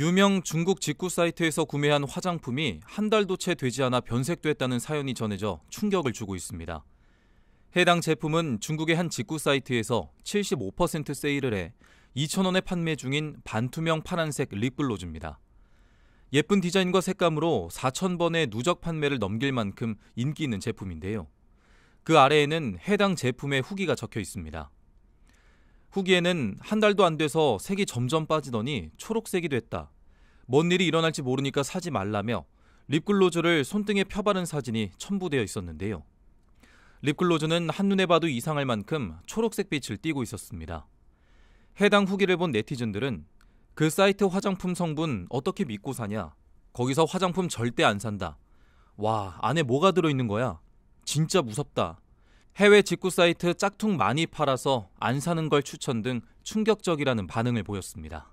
유명 중국 직구 사이트에서 구매한 화장품이 한 달도 채 되지 않아 변색됐다는 사연이 전해져 충격을 주고 있습니다. 해당 제품은 중국의 한 직구 사이트에서 75% 세일을 해 2,000원에 판매 중인 반투명 파란색 립글로즈입니다. 예쁜 디자인과 색감으로 4,000번의 누적 판매를 넘길 만큼 인기 있는 제품인데요. 그 아래에는 해당 제품의 후기가 적혀 있습니다. 후기에는 한 달도 안 돼서 색이 점점 빠지더니 초록색이 됐다. 뭔 일이 일어날지 모르니까 사지 말라며 립글로즈를 손등에 펴바른 사진이 첨부되어 있었는데요. 립글로즈는 한눈에 봐도 이상할 만큼 초록색 빛을 띠고 있었습니다. 해당 후기를 본 네티즌들은 그 사이트 화장품 성분 어떻게 믿고 사냐? 거기서 화장품 절대 안 산다. 와, 안에 뭐가 들어있는 거야? 진짜 무섭다. 해외 직구 사이트 짝퉁 많이 팔아서 안 사는 걸 추천 등 충격적이라는 반응을 보였습니다.